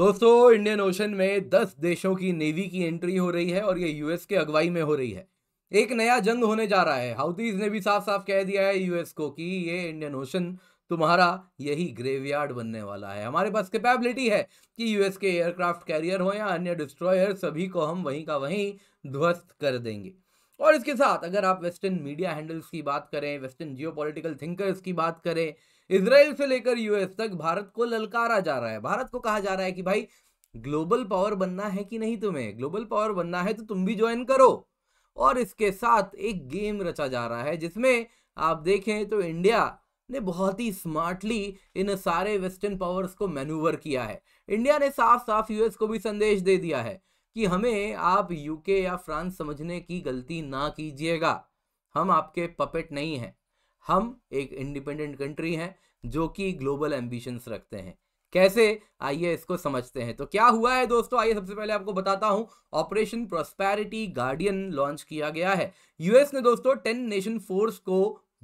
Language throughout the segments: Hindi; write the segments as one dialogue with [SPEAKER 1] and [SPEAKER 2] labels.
[SPEAKER 1] दोस्तों इंडियन ओशन में 10 देशों की नेवी की एंट्री हो रही है और ये यूएस के अगुवाई में हो रही है एक नया जंग होने जा रहा है हाउथीज ने भी साफ साफ कह दिया है यूएस को कि ये इंडियन ओशन तुम्हारा यही ग्रेवयार्ड बनने वाला है हमारे पास कैपेबिलिटी है कि यूएस के एयरक्राफ्ट कैरियर हो या अन्य डिस्ट्रॉयर सभी को हम वहीं का वहीं ध्वस्त कर देंगे और इसके साथ अगर आप वेस्टर्न मीडिया हैंडल्स की बात करें वेस्टर्न जियो थिंकर्स की बात करें इसराइल से लेकर यूएस तक भारत को ललकारा जा रहा है भारत को कहा जा रहा है कि भाई ग्लोबल पावर बनना है कि नहीं तुम्हें ग्लोबल पावर बनना है तो तुम भी ज्वाइन करो और इसके साथ एक गेम रचा जा रहा है जिसमें आप देखें तो इंडिया ने बहुत ही स्मार्टली इन सारे वेस्टर्न पावर्स को मैनूवर किया है इंडिया ने साफ साफ यूएस को भी संदेश दे दिया है कि हमें आप यूके या फ्रांस समझने की गलती ना कीजिएगा हम आपके पपेट नहीं हैं हम एक इंडिपेंडेंट कंट्री हैं जो कि ग्लोबल एम्बिशंस रखते हैं कैसे आइए इसको समझते हैं तो क्या हुआ है दोस्तों आइए सबसे पहले आपको बताता हूं ऑपरेशन प्रोस्पैरिटी गार्डियन लॉन्च किया गया है यूएस ने दोस्तों टेन नेशन फोर्स को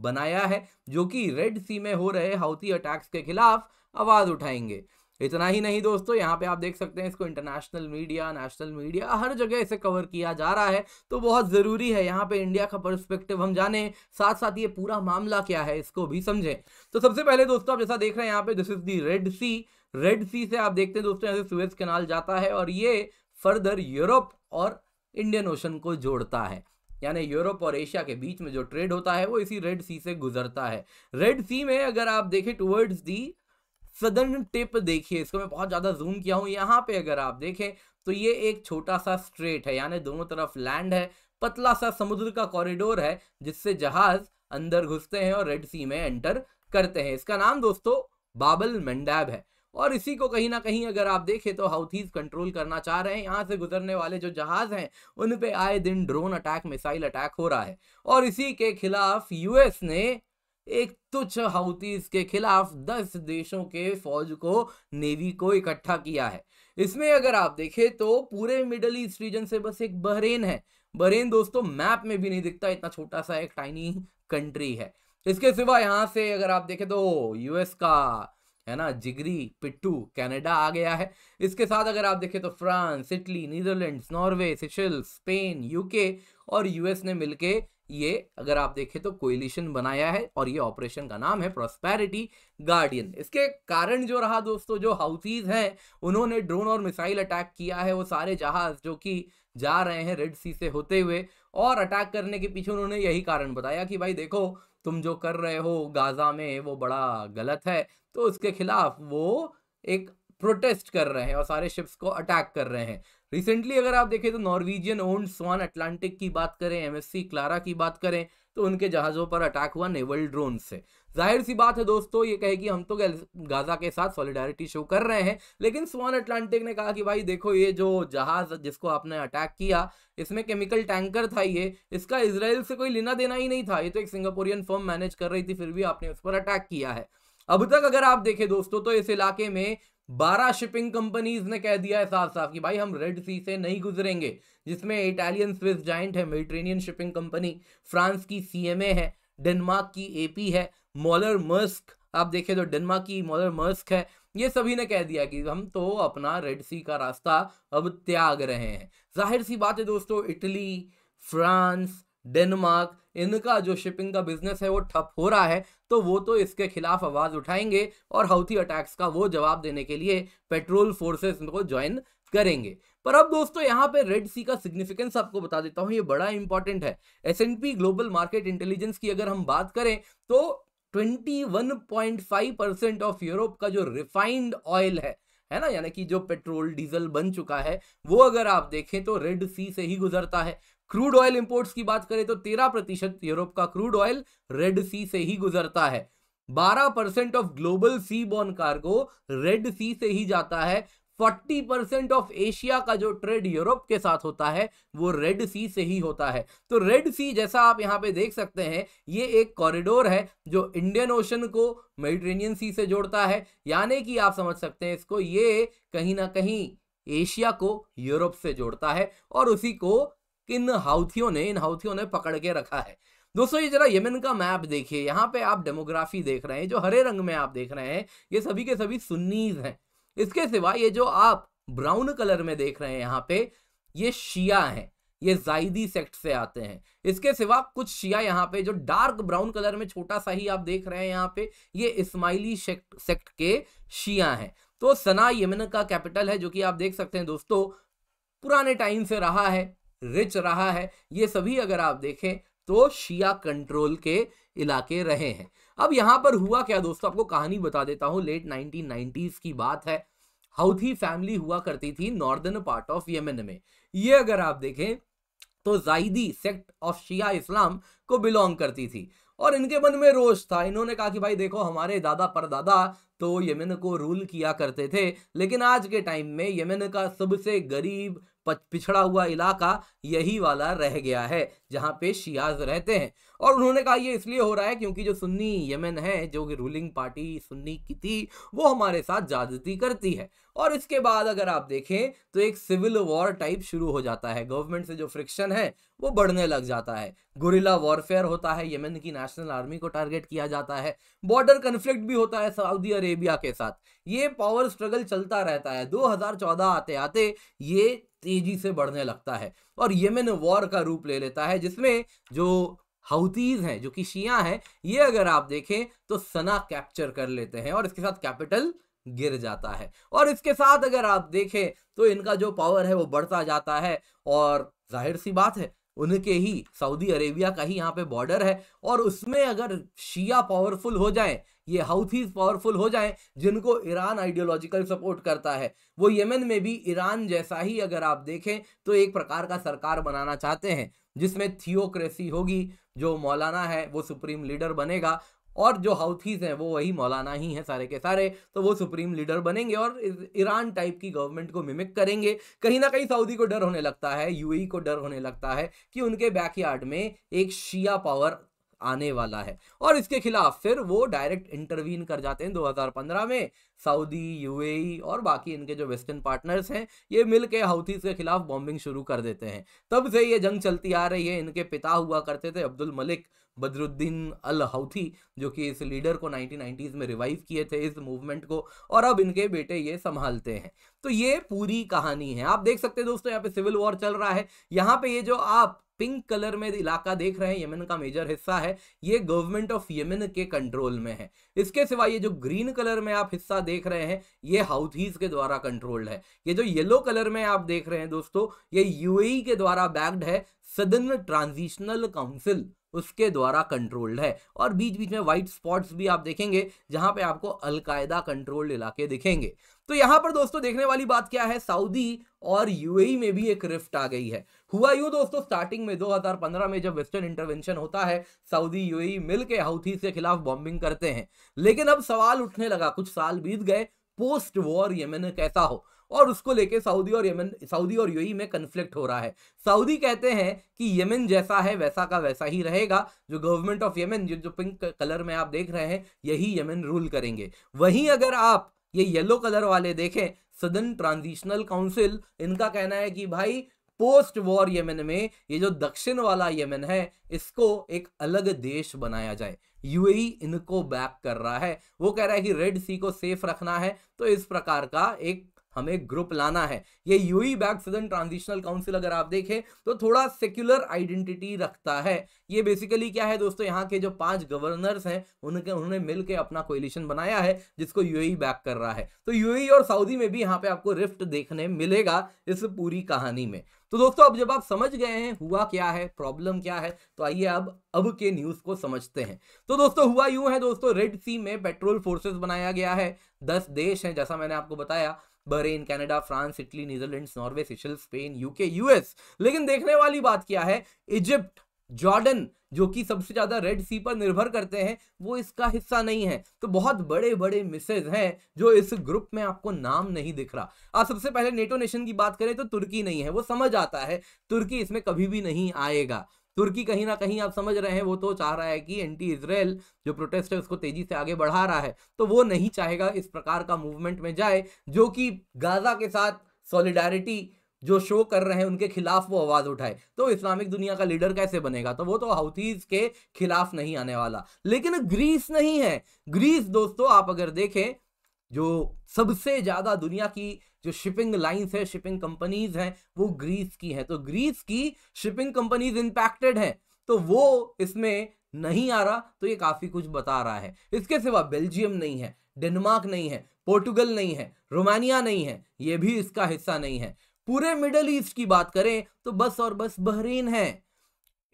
[SPEAKER 1] बनाया है जो कि रेड सी में हो रहे हाउती अटैक्स के खिलाफ आवाज उठाएंगे इतना ही नहीं दोस्तों यहाँ पे आप देख सकते हैं इसको इंटरनेशनल मीडिया नेशनल मीडिया हर जगह इसे कवर किया जा रहा है तो बहुत ज़रूरी है यहाँ पे इंडिया का पर्सपेक्टिव हम जाने साथ साथ ये पूरा मामला क्या है इसको भी समझें तो सबसे पहले दोस्तों आप जैसा देख रहे हैं यहाँ पे this is the Red Sea Red Sea से आप देखते हैं दोस्तों यहाँ से कैनाल जाता है और ये फर्दर यूरोप और इंडियन ओशन को जोड़ता है यानी यूरोप और एशिया के बीच में जो ट्रेड होता है वो इसी रेड सी से गुजरता है रेड सी में अगर आप देखें टुवर्ड्स दी सदर्न टिप देखिए इसको मैं बहुत ज़्यादा जूम किया हूँ यहाँ पे अगर आप देखें तो ये एक छोटा सा स्ट्रेट है यानी दोनों तरफ लैंड है पतला सा समुद्र का कॉरिडोर है जिससे जहाज अंदर घुसते हैं और रेड सी में एंटर करते हैं इसका नाम दोस्तों बाबल मंडैब है और इसी को कहीं ना कहीं अगर आप देखें तो हाउथीज कंट्रोल करना चाह रहे हैं यहाँ से गुजरने वाले जो जहाज हैं उन पे आए दिन ड्रोन अटैक मिसाइल अटैक हो रहा है और इसी के खिलाफ यूएस ने एक तुच्छ हौतीस के खिलाफ दस देशों के फौज को नेवी को इकट्ठा किया है इसमें अगर आप देखें तो पूरे मिडल ईस्ट रीजन से बस एक बहरेन है बहरेन दोस्तों मैप में भी नहीं दिखता इतना छोटा सा एक टाइनी कंट्री है इसके सिवा यहाँ से अगर आप देखें तो यूएस का है ना जिगरी पिट्टू कनाडा आ गया है इसके साथ अगर आप देखें तो France Italy Netherland Norway Seychelles Spain UK और यूएस ने मिलके ये अगर आप देखें तो कोलिशन बनाया है और ये ऑपरेशन का नाम है प्रोस्पैरिटी गार्डियन इसके कारण जो रहा दोस्तों जो हाउसीज हैं उन्होंने ड्रोन और मिसाइल अटैक किया है वो सारे जहाज जो कि जा रहे हैं रेड सी से होते हुए और अटैक करने के पीछे उन्होंने यही कारण बताया कि भाई देखो तुम जो कर रहे हो गाज़ा में वो बड़ा गलत है तो उसके खिलाफ वो एक प्रोटेस्ट कर रहे हैं और सारे शिप्स को अटैक कर रहे हैं रिसेंटली अगर आप देखें तो नॉर्वेजियन ओन्ड स्वान अटलांटिक की बात करें एमएससी क्लारा की बात करें तो उनके जहाज़ों पर अटैक हुआ नेवल ड्रोन से जाहिर सी बात है दोस्तों ये कहे कि हम तो गाज़ा के साथ सॉलिडारिटी शो कर रहे हैं लेकिन स्वान अटलांटिक ने कहा कि भाई देखो ये जो जहाज़ जिसको आपने अटैक किया इसमें केमिकल टैंकर था ये इसका इसराइल से कोई लेना देना ही नहीं था ये तो एक सिंगापुरियन फॉर्म मैनेज कर रही थी फिर भी आपने उस पर अटैक किया है अब तक अगर आप देखें दोस्तों तो इस इलाके में बारह शिपिंग कंपनीज ने कह दिया है साफ साफ कि भाई हम रेड सी से नहीं गुजरेंगे जिसमें इटालियन स्विस जाइंट है मेडिट्रेनियन शिपिंग कंपनी फ्रांस की सी है डेनमार्क की ए है मॉलर मस्क आप देखें तो डेनमार्क की मॉलर मस्क है ये सभी ने कह दिया कि हम तो अपना रेड सी का रास्ता अब त्याग रहे हैं जाहिर सी बात है दोस्तों इटली फ्रांस डेनमार्क इनका जो शिपिंग का बिजनेस है वो ठप हो रहा है तो वो तो इसके खिलाफ आवाज़ उठाएंगे और हाउथी अटैक्स का वो जवाब देने के लिए पेट्रोल फोर्सेस को ज्वाइन करेंगे पर अब दोस्तों यहाँ पे रेड सी का सिग्निफिकेंस आपको बता देता हूँ ये बड़ा इंपॉर्टेंट है एस ग्लोबल मार्केट इंटेलिजेंस की अगर हम बात करें तो 21.5 परसेंट ऑफ यूरोप का जो रिफाइंड ऑयल है है ना यानी कि जो पेट्रोल डीजल बन चुका है वो अगर आप देखें तो रेड सी से ही गुजरता है क्रूड ऑयल इंपोर्ट्स की बात करें तो तेरह प्रतिशत यूरोप का क्रूड ऑयल रेड सी से ही गुजरता है बारह percent of global sea borne cargo Red Sea से ही जाता है फोर्टी परसेंट ऑफ एशिया का जो ट्रेड यूरोप के साथ होता है वो रेड सी से ही होता है तो रेड सी जैसा आप यहाँ पे देख सकते हैं ये एक कॉरिडोर है जो इंडियन ओशन को मेडिटेरेनियन सी से जोड़ता है यानी कि आप समझ सकते हैं इसको ये कहीं ना कहीं एशिया को यूरोप से जोड़ता है और उसी को किन हाउथियों ने इन हाउथियों ने पकड़ के रखा है दोस्तों ये जरा यमन का मैप देखिए यहाँ पे आप डेमोग्राफी देख रहे हैं जो हरे रंग में आप देख रहे हैं ये सभी के सभी सुन्नीज हैं इसके सिवा ये जो आप ब्राउन कलर में देख रहे हैं यहाँ पे ये शिया हैं ये जायदी सेक्ट से आते हैं इसके सिवा कुछ शिया यहाँ पे जो डार्क ब्राउन कलर में छोटा सा ही आप देख रहे हैं यहाँ पे ये इस्माइली सेक्ट सेक्ट के शिया हैं तो सना यमन का कैपिटल है जो कि आप देख सकते हैं दोस्तों पुराने टाइम से रहा है रिच रहा है ये सभी अगर आप देखें तो शिया कंट्रोल के इलाके रहे हैं अब यहां पर हुआ क्या दोस्तों आपको कहानी बता देता हूँ लेट 1990s की बात है हाउथी फैमिली हुआ करती थी नॉर्दर्न पार्ट ऑफ यमन में ये अगर आप देखें तो जाइदी सेक्ट ऑफ शिया इस्लाम को बिलोंग करती थी और इनके मन में रोष था इन्होंने कहा कि भाई देखो हमारे दादा परदादा तो यमन को रूल किया करते थे लेकिन आज के टाइम में यमन का सबसे गरीब पिछड़ा हुआ इलाका यही वाला रह गया है जहाँ पे शियाज रहते हैं और उन्होंने कहा ये इसलिए हो रहा है क्योंकि जो सुन्नी यमन है जो कि रूलिंग पार्टी सुन्नी की थी वो हमारे साथ ज्यादती करती है और इसके बाद अगर आप देखें तो एक सिविल वॉर टाइप शुरू हो जाता है गवर्नमेंट से जो फ्रिक्शन है वो बढ़ने लग जाता है गुरिला वॉरफेयर होता है यमन की नेशनल आर्मी को टारगेट किया जाता है बॉर्डर कन्फ्लिक्ट भी होता है सऊदी अरेबिया के साथ ये पावर स्ट्रगल चलता रहता है 2014 आते आते ये तेजी से बढ़ने लगता है और यमन वॉर का रूप ले लेता है जिसमें जो हाउतीज हैं जो कि शिया हैं ये अगर आप देखें तो सना कैप्चर कर लेते हैं और इसके साथ कैपिटल गिर जाता है और इसके साथ अगर आप देखें तो इनका जो पावर है वो बढ़ता जाता है और जाहिर सी बात है उनके ही सऊदी अरेबिया का ही यहाँ पे बॉर्डर है और उसमें अगर शिया पावरफुल हो जाए ये हाउथीज पावरफुल हो जाए जिनको ईरान आइडियोलॉजिकल सपोर्ट करता है वो यमन में भी ईरान जैसा ही अगर आप देखें तो एक प्रकार का सरकार बनाना चाहते हैं जिसमें थियोक्रेसी होगी जो मौलाना है वो सुप्रीम लीडर बनेगा और जो हाउथीज़ हैं वो वही मौलाना ही हैं सारे के सारे तो वो सुप्रीम लीडर बनेंगे और ईरान टाइप की गवर्नमेंट को मिमिक करेंगे कहीं ना कहीं सऊदी को डर होने लगता है यूएई को डर होने लगता है कि उनके बैकयार्ड में एक शिया पावर आने वाला है और इसके खिलाफ फिर वो डायरेक्ट इंटरवीन कर जाते हैं 2015 में सऊदी यूएई और बाकी इनके जो वेस्टर्न पार्टनर्स हैं ये मिल के हाउथीज के खिलाफ बॉम्बिंग शुरू कर देते हैं तब से ये जंग चलती आ रही है इनके पिता हुआ करते थे Abdul Malik Badruddin al Houthi जो कि इस लीडर को नाइनटीन में रिवाइव किए थे इस मूवमेंट को और अब इनके बेटे ये संभालते हैं तो ये पूरी कहानी है आप देख सकते हैं दोस्तों यहाँ पे सिविल वॉर चल रहा है यहाँ पे ये जो आप पिंक कलर में इलाका देख रहे हैं यमन का मेजर हिस्सा है ये गवर्नमेंट ऑफ यमन के कंट्रोल में है इसके सिवा ये जो ग्रीन कलर में आप हिस्सा देख रहे हैं ये हाउथीज के द्वारा कंट्रोल्ड है ये जो येलो कलर में आप देख रहे हैं दोस्तों ये यूएई e के द्वारा बैग्ड है सदन ट्रांजिशनल काउंसिल उसके द्वारा कंट्रोल्ड है और बीच बीच में व्हाइट स्पॉट्स भी आप देखेंगे जहां पे आपको अलकायदा कंट्रोल्ड इलाके दिखेंगे तो यहां पर दोस्तों देखने वाली बात क्या है सऊदी और यूएई e में भी एक रिफ्ट आ गई है हुआ यू दोस्तों स्टार्टिंग में 2015 में जब वेस्टर्न इंटरवेंशन होता है सऊदी यूएई e मिलके हाउथी के खिलाफ बॉम्बिंग करते हैं लेकिन अब सवाल उठने लगा कुछ साल बीत गए पोस्ट वॉर यमन कैसा हो और उसको लेके सऊदी और यमन सऊदी और यूएई में कन्फ्लिक्ट हो रहा है सऊदी कहते हैं कि यमन जैसा है वैसा का वैसा ही रहेगा जो गवर्नमेंट ऑफ यमन जो जो पिंक कलर में आप देख रहे हैं यही यमन रूल करेंगे वहीं अगर आप ये येलो कलर वाले देखें सदन ट्रांजिशनल काउंसिल इनका कहना है कि भाई पोस्ट वॉर यमन में ये जो दक्षिण वाला यमन है इसको एक अलग देश बनाया जाए यूएई इनको बैक कर रहा है वो कह रहा है कि रेड सी को सेफ रखना है तो इस प्रकार का एक हमें ग्रुप लाना है ये UAE back Southern Transitional Council अगर आप देखें तो थोड़ा सेक्युलर आइडेंटिटी रखता है ये बेसिकली क्या है दोस्तों यहाँ के जो पांच गवर्नर्स हैं उनके उन्होंने मिल अपना कोलिशन बनाया है जिसको यूई बैक कर रहा है तो यूई और सऊदी में भी यहाँ पे आपको रिफ्ट देखने मिलेगा इस पूरी कहानी में तो दोस्तों अब जब आप समझ गए हैं हुआ क्या है प्रॉब्लम क्या है तो आइए अब अब के न्यूज को समझते हैं तो दोस्तों हुआ यूं है दोस्तों रेड सी में पेट्रोल फोर्सेस बनाया गया है दस देश हैं जैसा मैंने आपको बताया Bahrain Canada France Italy Netherlands Norway Seychelles Spain UK US लेकिन देखने वाली बात क्या है इजिप्ट जॉर्डन जो कि सबसे ज़्यादा रेड सी पर निर्भर करते हैं वो इसका हिस्सा नहीं है तो बहुत बड़े बड़े मिसेज हैं जो इस ग्रुप में आपको नाम नहीं दिख रहा आज सबसे पहले नेटो नेशन की बात करें तो तुर्की नहीं है वो समझ आता है तुर्की इसमें कभी भी नहीं आएगा तुर्की कहीं ना कहीं आप समझ रहे हैं वो तो चाह रहा है कि एंटी इसराइल जो प्रोटेस्ट है उसको तेजी से आगे बढ़ा रहा है तो वो नहीं चाहेगा इस प्रकार का मूवमेंट में जाए जो कि गाजा के साथ सॉलिडारिटी जो शो कर रहे हैं उनके खिलाफ वो आवाज़ उठाए तो इस्लामिक दुनिया का लीडर कैसे बनेगा तो वो तो हाउथीज के खिलाफ नहीं आने वाला लेकिन ग्रीस नहीं है ग्रीस दोस्तों आप अगर देखें जो सबसे ज़्यादा दुनिया की जो शिपिंग लाइंस है शिपिंग कंपनीज हैं वो ग्रीस की है तो ग्रीस की शिपिंग कंपनीज इम्पैक्टेड हैं तो वो इसमें नहीं आ रहा तो ये काफ़ी कुछ बता रहा है इसके सिवा बेल्जियम नहीं है डेनमार्क नहीं है पोर्टुगल नहीं है रोमानिया नहीं है ये भी इसका हिस्सा नहीं है पूरे मिडल ईस्ट की बात करें तो बस और बस बहरीन है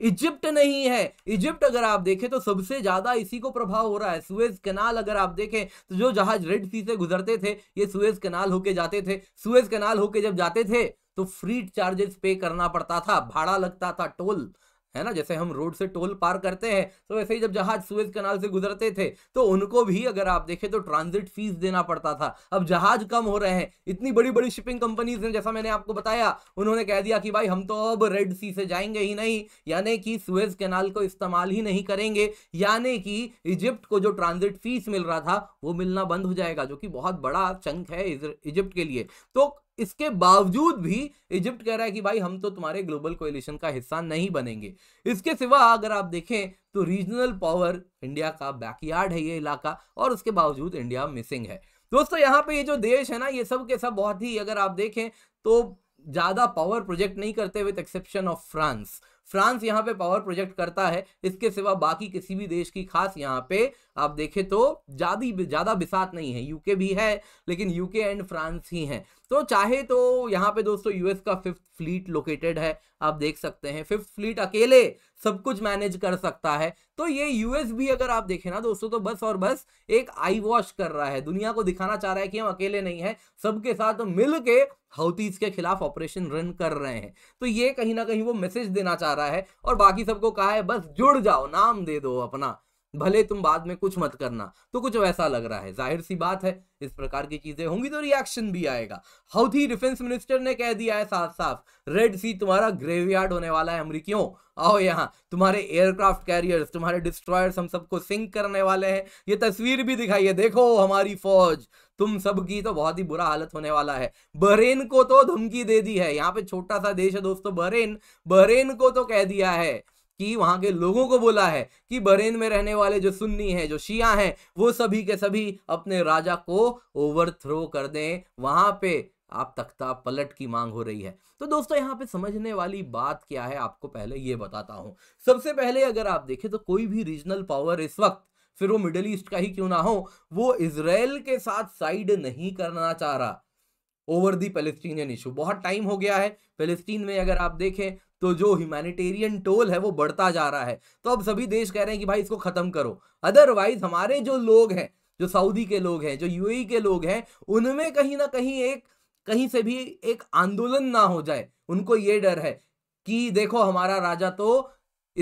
[SPEAKER 1] इजिप्ट नहीं है इजिप्ट अगर आप देखें तो सबसे ज्यादा इसी को प्रभाव हो रहा है सुएज कनाल अगर आप देखें तो जो जहाज रेड सी से गुजरते थे ये सुएज कनाल होके जाते थे सुएज कनाल होके जब जाते थे तो फ्री चार्जेस पे करना पड़ता था भाड़ा लगता था टोल है ना जैसे हम रोड से टोल पार करते हैं तो वैसे ही जब जहाज सुएज कनाल से गुजरते थे तो उनको भी अगर आप देखें तो ट्रांजिट फीस देना पड़ता था अब जहाज कम हो रहे हैं इतनी बड़ी बड़ी शिपिंग कंपनीज ने जैसा मैंने आपको बताया उन्होंने कह दिया कि भाई हम तो अब रेड सी से जाएंगे ही नहीं यानी कि सुएज कैनाल को इस्तेमाल ही नहीं करेंगे यानी कि इजिप्ट को जो ट्रांजिट फीस मिल रहा था वो मिलना बंद हो जाएगा जो कि बहुत बड़ा चंक है इजिप्ट के लिए तो इसके बावजूद भी इजिप्ट कह रहा है कि भाई हम तो तुम्हारे ग्लोबल कोएलिशन का हिस्सा नहीं बनेंगे इसके सिवा अगर आप देखें तो रीजनल पावर इंडिया का बैकयार्ड है ये इलाका और उसके बावजूद इंडिया मिसिंग है दोस्तों यहाँ पे ये जो देश है ना ये सब के सब बहुत ही अगर आप देखें तो ज़्यादा पावर प्रोजेक्ट नहीं करते with exception of France France यहाँ पे पावर प्रोजेक्ट करता है इसके सिवा बाकी किसी भी देश की खास यहाँ पे आप देखें तो ज़्यादा ज़्यादा बिसात नहीं है यूके भी है लेकिन यूके एंड फ्रांस ही हैं तो चाहे तो यहाँ पे दोस्तों यूएस का फिफ्थ फ्लीट लोकेटेड है आप देख सकते हैं फिफ्थ फ्लीट अकेले सब कुछ मैनेज कर सकता है तो ये यूएस भी अगर आप देखें ना दोस्तों तो बस और बस एक आई वॉश कर रहा है दुनिया को दिखाना चाह रहा है कि हम अकेले नहीं है सबके साथ मिल के हौतीज के खिलाफ ऑपरेशन रन कर रहे हैं तो ये कहीं ना कहीं वो मैसेज देना चाह आ रहा है और बाकी सबको कहा है बस जुड़ जाओ नाम दे दो अपना भले तुम बाद में कुछ मत करना तो कुछ वैसा लग रहा है जाहिर सी बात है इस प्रकार की चीजें होंगी तो रिएक्शन भी आएगा हाउथी डिफेंस मिनिस्टर ने कह दिया है साफ साफ रेड सी तुम्हारा ग्रेवयार्ड होने वाला है अमरीकियों आओ यहाँ तुम्हारे एयरक्राफ्ट कैरियर्स तुम्हारे डिस्ट्रॉयर्स हम सबको सिंक करने वाले हैं ये तस्वीर भी दिखाई है देखो हमारी फौज तुम सबकी तो बहुत ही बुरा हालत होने वाला है बहरेन को तो धमकी दे दी है यहाँ पे छोटा सा देश है दोस्तों बहरेन बहरेन को तो कह दिया है कि वहां के लोगों को बोला है कि बरेन में रहने वाले जो सुन्नी हैं जो शिया हैं वो सभी के सभी अपने राजा को ओवरथ्रो कर दें वहां पे आप तख्ता पलट की मांग हो रही है तो दोस्तों यहाँ पे समझने वाली बात क्या है आपको पहले ये बताता हूँ सबसे पहले अगर आप देखें तो कोई भी रीजनल पावर इस वक्त फिर वो मिडल ईस्ट का ही क्यों ना हो वो इसराइल के साथ साइड नहीं करना चाह रहा ओवर दी पेलेस्टीनियन इशू बहुत टाइम हो गया है पेलेस्टीन में अगर आप देखें तो जो ह्यूमैनिटेरियन टोल है वो बढ़ता जा रहा है तो अब सभी देश कह रहे हैं कि भाई इसको ख़त्म करो अदरवाइज हमारे जो लोग हैं जो सऊदी के लोग हैं जो यूएई e के लोग हैं उनमें कहीं ना कहीं एक कहीं से भी एक आंदोलन ना हो जाए उनको ये डर है कि देखो हमारा राजा तो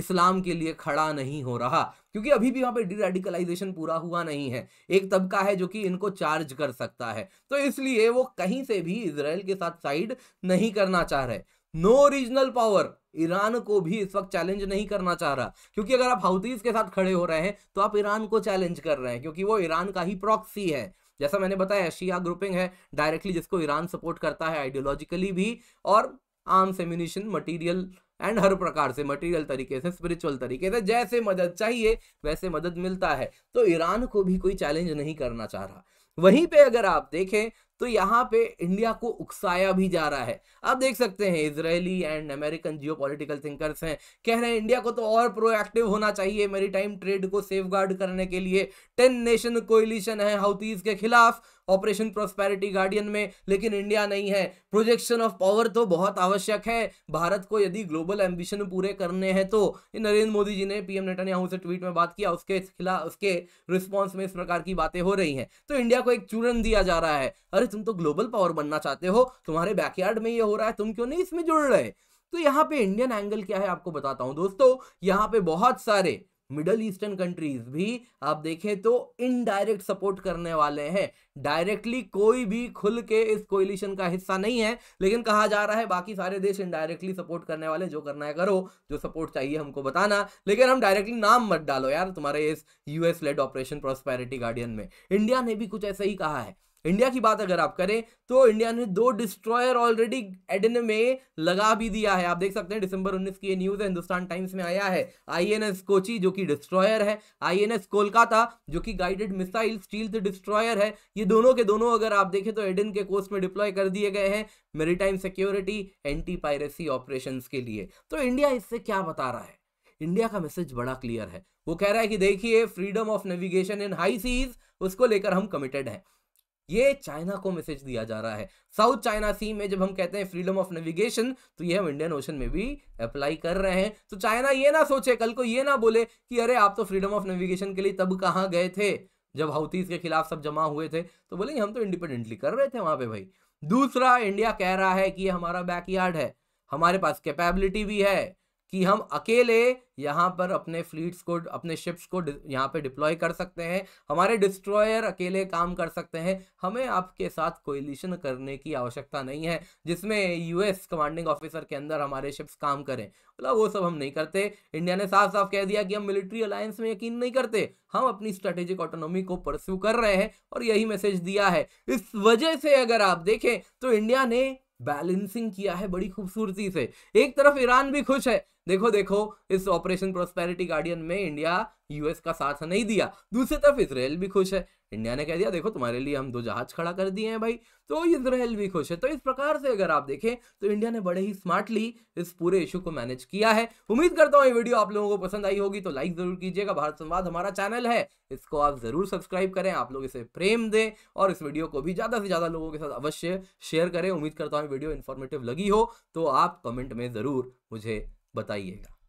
[SPEAKER 1] इस्लाम के लिए खड़ा नहीं हो रहा क्योंकि अभी भी वहां पे डिरेडिकलाइजेशन पूरा हुआ नहीं है एक तबका है जो कि इनको चार्ज कर सकता है तो इसलिए वो कहीं से भी इसराइल के साथ साइड नहीं करना चाह रहे नो रीजनल पावर ईरान को भी इस वक्त चैलेंज नहीं करना चाह रहा क्योंकि अगर आप हाउतीज के साथ खड़े हो रहे हैं तो आप ईरान को चैलेंज कर रहे हैं क्योंकि वो ईरान का ही प्रॉक्सी है जैसा मैंने बताया एशिया ग्रुपिंग है डायरेक्टली जिसको ईरान सपोर्ट करता है आइडियोलॉजिकली भी और आर्म्स एम्यूनिशन मटीरियल एंड हर प्रकार से मटेरियल तरीके से स्पिरिचुअल तरीके से जैसे मदद चाहिए वैसे मदद मिलता है तो ईरान को भी कोई चैलेंज नहीं करना चाह रहा वहीं पे अगर आप देखें तो यहाँ पे इंडिया को उकसाया भी जा रहा है आप देख सकते हैं Israeli and American geopolitical thinkers हैं कह रहे हैं इंडिया को तो और प्रोएक्टिव होना चाहिए मेरी टाइम ट्रेड को सेफ करने के लिए टेन नेशन को है हाउतीज के खिलाफ ऑपरेशन प्रोस्पैरिटी गार्डियन में लेकिन इंडिया नहीं है प्रोजेक्शन ऑफ पावर तो बहुत आवश्यक है भारत को यदि ग्लोबल एम्बिशन पूरे करने हैं तो नरेंद्र मोदी जी ने पीएम नेतन्याहू से ट्वीट में बात किया उसके खिलाफ उसके रिस्पॉन्स में इस प्रकार की बातें हो रही हैं तो इंडिया को एक चूरन दिया जा रहा है अरे तुम तो ग्लोबल पावर बनना चाहते हो तुम्हारे बैकयार्ड में ये हो रहा है तुम क्यों नहीं इसमें जुड़ रहे तो यहाँ पे इंडियन एंगल क्या है आपको बताता हूँ दोस्तों यहाँ पे बहुत सारे मिडल ईस्टर्न कंट्रीज भी आप देखें तो इनडायरेक्ट सपोर्ट करने वाले हैं डायरेक्टली कोई भी खुल के इस कोलिशन का हिस्सा नहीं है लेकिन कहा जा रहा है बाकी सारे देश इनडायरेक्टली सपोर्ट करने वाले जो करना है करो जो सपोर्ट चाहिए हमको बताना लेकिन हम डायरेक्टली नाम मत डालो यार तुम्हारे इस US led operation prosperity guardian में इंडिया ने भी कुछ ऐसा ही कहा है इंडिया की बात अगर आप करें तो इंडिया ने दो डिस्ट्रॉयर ऑलरेडी एडन में लगा भी दिया है आप देख सकते हैं दिसंबर 19 की ये न्यूज़ है हिंदुस्तान टाइम्स में आया है आईएनएस कोची जो कि डिस्ट्रॉयर है आईएनएस कोलकाता जो कि गाइडेड मिसाइल स्टील्थ डिस्ट्रॉयर है ये दोनों के दोनों अगर आप देखें तो एडन के कोस्ट में डिप्लॉय कर दिए गए हैं मेरी सिक्योरिटी एंटी पायरेसी ऑपरेशन के लिए तो इंडिया इससे क्या बता रहा है इंडिया का मैसेज बड़ा क्लियर है वो कह रहा है कि देखिए freedom of navigation in high seas उसको लेकर हम कमिटेड हैं ये चाइना को मैसेज दिया जा रहा है साउथ चाइना सी में जब हम कहते हैं फ्रीडम ऑफ नेविगेशन तो ये हम इंडियन ओशन में भी अप्लाई कर रहे हैं तो चाइना ये ना सोचे कल को ये ना बोले कि अरे आप तो फ्रीडम ऑफ नेविगेशन के लिए तब कहाँ गए थे जब हाउतीज के खिलाफ सब जमा हुए थे तो बोले हम तो इंडिपेंडेंटली कर रहे थे वहां पे भाई दूसरा इंडिया कह रहा है कि ये हमारा बैकयार्ड है हमारे पास कैपेबिलिटी भी है कि हम अकेले यहाँ पर अपने फ्लीट्स को अपने शिप्स को यहाँ पे डिप्लॉय कर सकते हैं हमारे डिस्ट्रॉयर अकेले काम कर सकते हैं हमें आपके साथ कोलिशन करने की आवश्यकता नहीं है जिसमें यूएस कमांडिंग ऑफिसर के अंदर हमारे शिप्स काम करें मतलब वो सब हम नहीं करते इंडिया ने साफ साफ कह दिया कि हम मिलिट्री अलायंस में यकीन नहीं करते हम अपनी स्ट्रेटेजिक ऑटोनॉमी को परस्यू कर रहे हैं और यही मैसेज दिया है इस वजह से अगर आप देखें तो इंडिया ने बैलेंसिंग किया है बड़ी खूबसूरती से एक तरफ ईरान भी खुश है देखो देखो इस ऑपरेशन प्रोस्पेरिटी गार्डियन में इंडिया यूएस का साथ नहीं दिया दूसरी तरफ इसराइल भी खुश है इंडिया ने कह दिया देखो तुम्हारे लिए हम दो जहाज खड़ा कर दिए हैं भाई तो इसराइल भी खुश है तो इस प्रकार से अगर आप देखें तो इंडिया ने बड़े ही स्मार्टली इस पूरे इशू को मैनेज किया है उम्मीद करता हूँ ये वीडियो आप लोगों को पसंद आई होगी तो लाइक जरूर कीजिएगा भारत संवाद हमारा चैनल है इसको आप जरूर सब्सक्राइब करें आप लोग इसे प्रेम दें और इस वीडियो को भी ज्यादा से ज्यादा लोगों के साथ अवश्य शेयर करें उम्मीद करता हूँ वीडियो इन्फॉर्मेटिव लगी हो तो आप कमेंट में जरूर मुझे बताइएगा